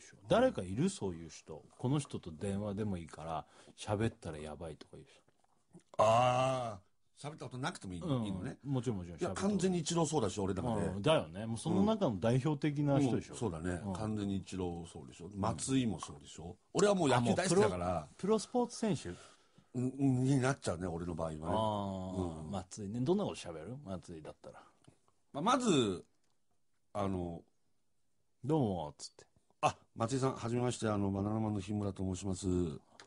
でしょ。誰かいるそういう人。この人と電話でもいいから、喋ったらやばいとか言う人。ああ。喋ったことなくてもいい,、のね。もちろんもちろん。いや、完全に一郎そうだし、俺だからね。だよね。もうその中の代表的な人でしょ。そうだね、完全に一郎そうでしょ。松井もそうでしょ。俺はもう野球大好きだから。プロスポーツ選手になっちゃうね、俺の場合はね。あ松井ね。どんなこと喋る松井だったら。まあ、まず、あの、どうも、つって。松井さん、はじめまして、あの、バナナマンの日村と申します。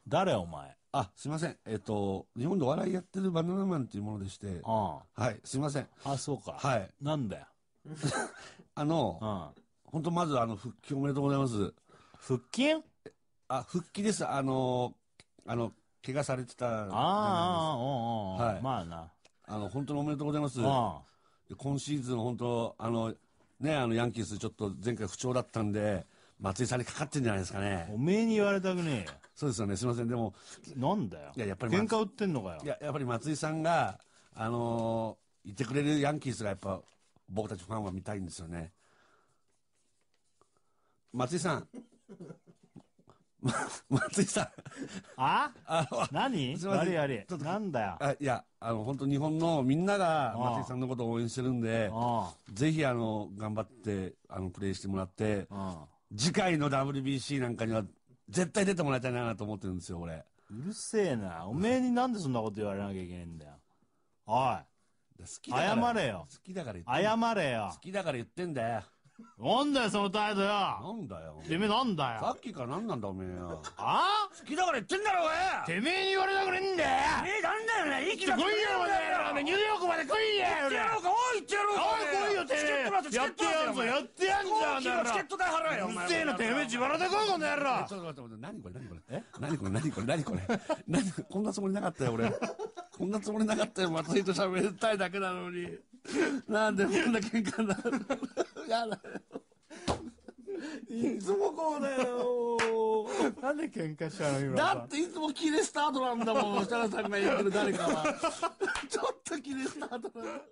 誰お前。あ、すいません。えっ、と、日本でお笑いやってるバナナマンっていうものでして、あはい、すいません。あ、そうか。はい。なんだよ。あの、本当まず、あの、復帰おめでとうございます。復帰あ、復帰です。あの、あの、怪我されてた。ああ、おうんうはい。まあな。あの、本当におめでとうございます。今シーズン、本当あの、ね、あの、ヤンキースちょっと前回不調だったんで、松井さんにかかってんじゃないですかね。おめえに言われたくねえよ。そうですよね。すいません。でも。なんだよ。いや、やっぱり。喧嘩売ってんのかよ。いや、やっぱり松井さんが、あのー、いてくれるヤンキースがやっぱ、僕たちファンは見たいんですよね。松井さん。松井さんあ。あ何すみません。あれあなんだよ。あいや、あの、本当日本のみんなが松井さんのことを応援してるんで、ぜひ、あの、頑張って、あの、プレイしてもらって、次回の WBC なんかには絶対出てもらいたいなと思ってるんですよ、俺。うるせえな。おめえになんでそんなこと言われなきゃいけないんだよ。おい。好きだから。謝れよ。好きだから言って謝れよ。好きだから言ってんだよ。なんだよ、その態度よ。なんだよ。てめえなんだよ。さっきから何なんだ、おめえよ。あ好きだから言ってんだろ、お前てめえに言われたくねえんだよ。てめえなんだよ、ね、生きてこいよ、お前ニューヨークまで来いよ、俺。チケやッっトてやんぞやってやんじゃんのチケット代払えよお前せえなてめえ自腹でこいこの野郎ちょっと待って待って、何これ何これえ何これ何これ何これこんなつもりなかったよ俺。こんなつもりなかったよ、松井と喋りたいだけなのに。なんでこんな喧嘩になるやだよ。いつもこうだよ。なんで喧嘩したの今だっていつもキレスタートなんだもん、設楽さんが言ってる誰かは。ちょっとキレスタートなんだ。